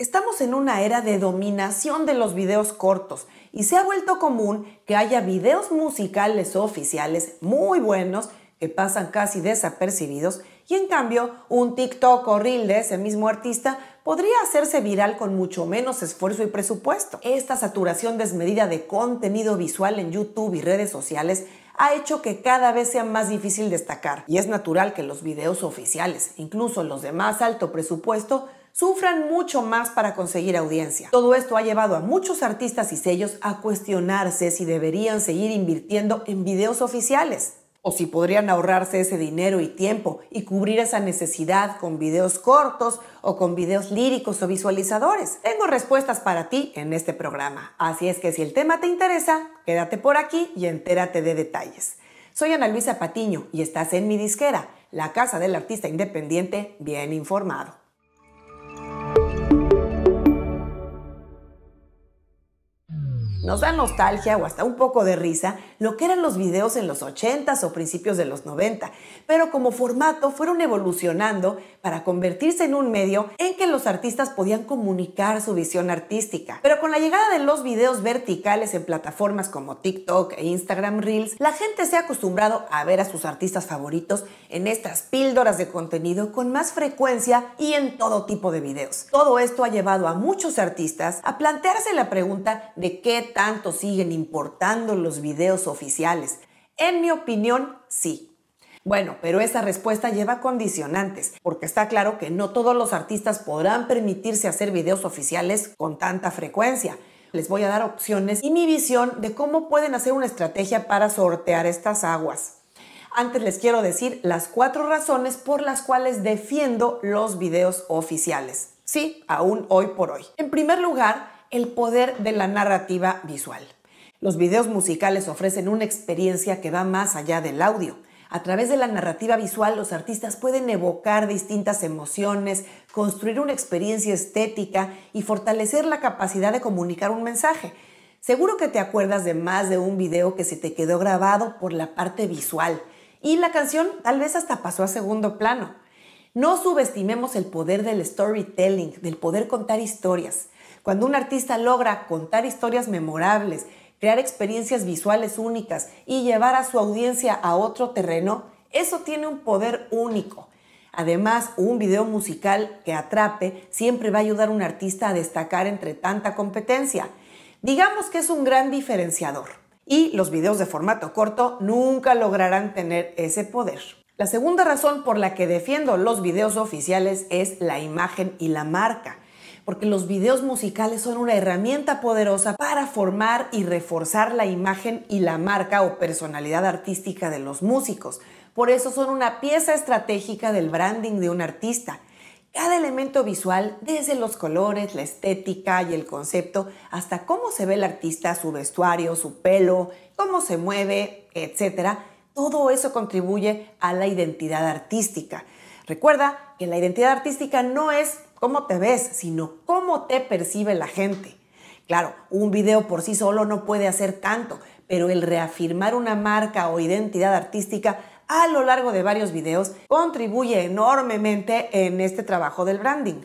Estamos en una era de dominación de los videos cortos y se ha vuelto común que haya videos musicales oficiales muy buenos que pasan casi desapercibidos y en cambio un TikTok o reel de ese mismo artista podría hacerse viral con mucho menos esfuerzo y presupuesto. Esta saturación desmedida de contenido visual en YouTube y redes sociales ha hecho que cada vez sea más difícil destacar y es natural que los videos oficiales, incluso los de más alto presupuesto, sufran mucho más para conseguir audiencia. Todo esto ha llevado a muchos artistas y sellos a cuestionarse si deberían seguir invirtiendo en videos oficiales o si podrían ahorrarse ese dinero y tiempo y cubrir esa necesidad con videos cortos o con videos líricos o visualizadores. Tengo respuestas para ti en este programa, así es que si el tema te interesa, quédate por aquí y entérate de detalles. Soy Ana Luisa Patiño y estás en mi disquera, la casa del artista independiente bien informado. Nos da nostalgia o hasta un poco de risa lo que eran los videos en los 80s o principios de los 90, pero como formato fueron evolucionando para convertirse en un medio en que los artistas podían comunicar su visión artística. Pero con la llegada de los videos verticales en plataformas como TikTok e Instagram Reels, la gente se ha acostumbrado a ver a sus artistas favoritos en estas píldoras de contenido con más frecuencia y en todo tipo de videos. Todo esto ha llevado a muchos artistas a plantearse la pregunta de qué tanto siguen importando los videos oficiales? En mi opinión, sí. Bueno, pero esa respuesta lleva condicionantes, porque está claro que no todos los artistas podrán permitirse hacer videos oficiales con tanta frecuencia. Les voy a dar opciones y mi visión de cómo pueden hacer una estrategia para sortear estas aguas. Antes les quiero decir las cuatro razones por las cuales defiendo los videos oficiales. Sí, aún hoy por hoy. En primer lugar, el poder de la narrativa visual. Los videos musicales ofrecen una experiencia que va más allá del audio. A través de la narrativa visual, los artistas pueden evocar distintas emociones, construir una experiencia estética y fortalecer la capacidad de comunicar un mensaje. Seguro que te acuerdas de más de un video que se te quedó grabado por la parte visual y la canción tal vez hasta pasó a segundo plano. No subestimemos el poder del storytelling, del poder contar historias. Cuando un artista logra contar historias memorables, crear experiencias visuales únicas y llevar a su audiencia a otro terreno, eso tiene un poder único. Además, un video musical que atrape siempre va a ayudar a un artista a destacar entre tanta competencia. Digamos que es un gran diferenciador y los videos de formato corto nunca lograrán tener ese poder. La segunda razón por la que defiendo los videos oficiales es la imagen y la marca porque los videos musicales son una herramienta poderosa para formar y reforzar la imagen y la marca o personalidad artística de los músicos. Por eso son una pieza estratégica del branding de un artista. Cada elemento visual, desde los colores, la estética y el concepto, hasta cómo se ve el artista, su vestuario, su pelo, cómo se mueve, etc., todo eso contribuye a la identidad artística. Recuerda que la identidad artística no es cómo te ves, sino cómo te percibe la gente. Claro, un video por sí solo no puede hacer tanto, pero el reafirmar una marca o identidad artística a lo largo de varios videos contribuye enormemente en este trabajo del branding.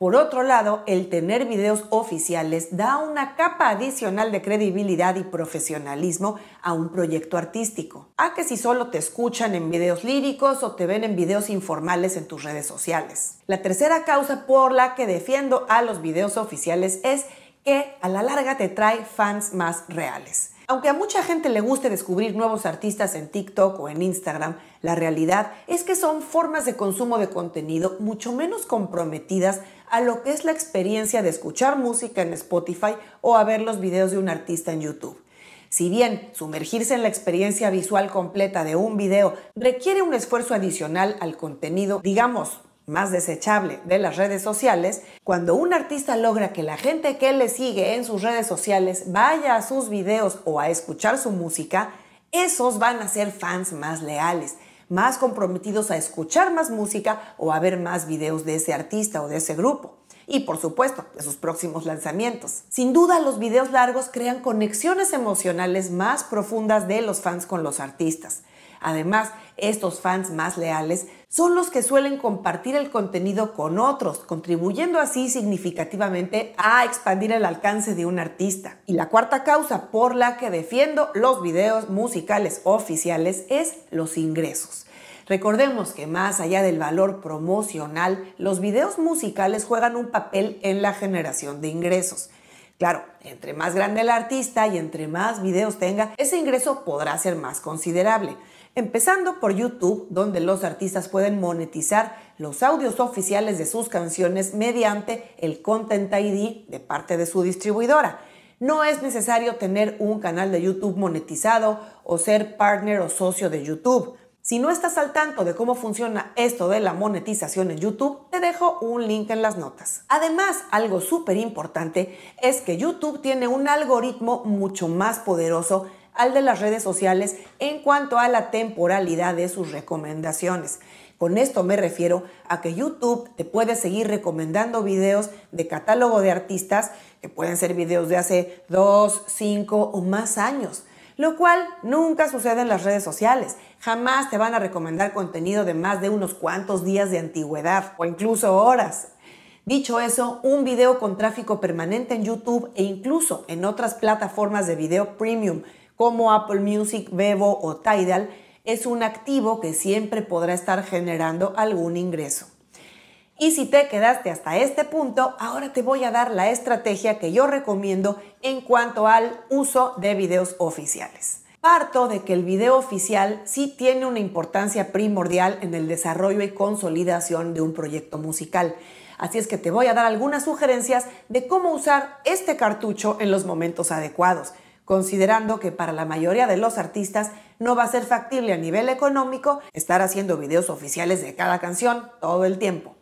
Por otro lado, el tener videos oficiales da una capa adicional de credibilidad y profesionalismo a un proyecto artístico, a que si solo te escuchan en videos líricos o te ven en videos informales en tus redes sociales. La tercera causa por la que defiendo a los videos oficiales es que a la larga te trae fans más reales. Aunque a mucha gente le guste descubrir nuevos artistas en TikTok o en Instagram, la realidad es que son formas de consumo de contenido mucho menos comprometidas a lo que es la experiencia de escuchar música en Spotify o a ver los videos de un artista en YouTube. Si bien sumergirse en la experiencia visual completa de un video requiere un esfuerzo adicional al contenido, digamos, más desechable de las redes sociales, cuando un artista logra que la gente que le sigue en sus redes sociales vaya a sus videos o a escuchar su música, esos van a ser fans más leales más comprometidos a escuchar más música o a ver más videos de ese artista o de ese grupo y por supuesto de sus próximos lanzamientos. Sin duda los videos largos crean conexiones emocionales más profundas de los fans con los artistas. Además, estos fans más leales son los que suelen compartir el contenido con otros, contribuyendo así significativamente a expandir el alcance de un artista. Y la cuarta causa por la que defiendo los videos musicales oficiales es los ingresos. Recordemos que más allá del valor promocional, los videos musicales juegan un papel en la generación de ingresos. Claro, entre más grande el artista y entre más videos tenga, ese ingreso podrá ser más considerable empezando por YouTube, donde los artistas pueden monetizar los audios oficiales de sus canciones mediante el Content ID de parte de su distribuidora. No es necesario tener un canal de YouTube monetizado o ser partner o socio de YouTube. Si no estás al tanto de cómo funciona esto de la monetización en YouTube, te dejo un link en las notas. Además, algo súper importante es que YouTube tiene un algoritmo mucho más poderoso al de las redes sociales en cuanto a la temporalidad de sus recomendaciones. Con esto me refiero a que YouTube te puede seguir recomendando videos de catálogo de artistas que pueden ser videos de hace 2, 5 o más años, lo cual nunca sucede en las redes sociales. Jamás te van a recomendar contenido de más de unos cuantos días de antigüedad o incluso horas. Dicho eso, un video con tráfico permanente en YouTube e incluso en otras plataformas de video premium como Apple Music, Bebo o Tidal, es un activo que siempre podrá estar generando algún ingreso. Y si te quedaste hasta este punto, ahora te voy a dar la estrategia que yo recomiendo en cuanto al uso de videos oficiales. Parto de que el video oficial sí tiene una importancia primordial en el desarrollo y consolidación de un proyecto musical. Así es que te voy a dar algunas sugerencias de cómo usar este cartucho en los momentos adecuados considerando que para la mayoría de los artistas no va a ser factible a nivel económico estar haciendo videos oficiales de cada canción todo el tiempo.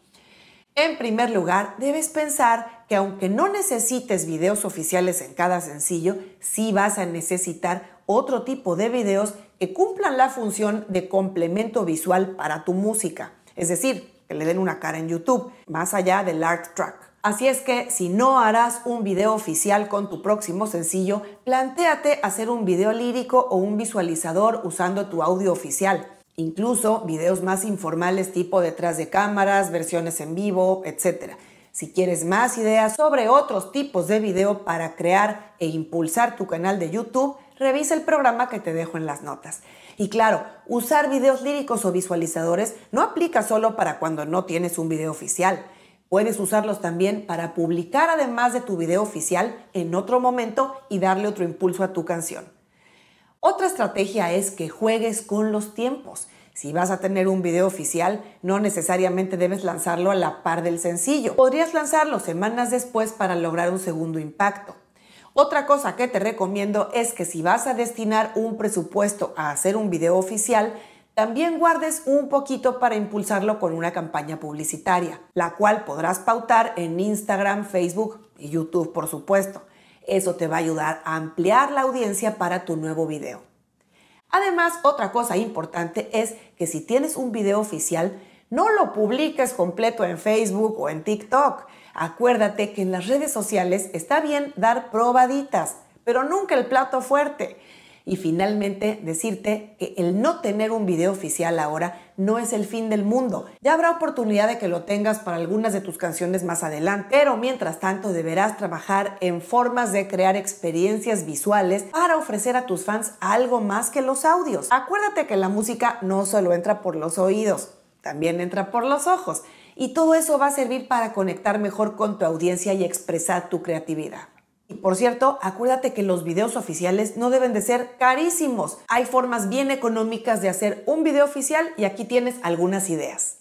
En primer lugar, debes pensar que aunque no necesites videos oficiales en cada sencillo, sí vas a necesitar otro tipo de videos que cumplan la función de complemento visual para tu música, es decir, que le den una cara en YouTube, más allá del art track. Así es que si no harás un video oficial con tu próximo sencillo, plantéate hacer un video lírico o un visualizador usando tu audio oficial. Incluso videos más informales tipo detrás de cámaras, versiones en vivo, etc. Si quieres más ideas sobre otros tipos de video para crear e impulsar tu canal de YouTube, revisa el programa que te dejo en las notas. Y claro, usar videos líricos o visualizadores no aplica solo para cuando no tienes un video oficial. Puedes usarlos también para publicar además de tu video oficial en otro momento y darle otro impulso a tu canción. Otra estrategia es que juegues con los tiempos. Si vas a tener un video oficial, no necesariamente debes lanzarlo a la par del sencillo. Podrías lanzarlo semanas después para lograr un segundo impacto. Otra cosa que te recomiendo es que si vas a destinar un presupuesto a hacer un video oficial, también guardes un poquito para impulsarlo con una campaña publicitaria, la cual podrás pautar en Instagram, Facebook y YouTube, por supuesto. Eso te va a ayudar a ampliar la audiencia para tu nuevo video. Además, otra cosa importante es que si tienes un video oficial, no lo publiques completo en Facebook o en TikTok. Acuérdate que en las redes sociales está bien dar probaditas, pero nunca el plato fuerte y finalmente decirte que el no tener un video oficial ahora no es el fin del mundo. Ya habrá oportunidad de que lo tengas para algunas de tus canciones más adelante, pero mientras tanto deberás trabajar en formas de crear experiencias visuales para ofrecer a tus fans algo más que los audios. Acuérdate que la música no solo entra por los oídos, también entra por los ojos. Y todo eso va a servir para conectar mejor con tu audiencia y expresar tu creatividad. Y por cierto, acuérdate que los videos oficiales no deben de ser carísimos. Hay formas bien económicas de hacer un video oficial y aquí tienes algunas ideas.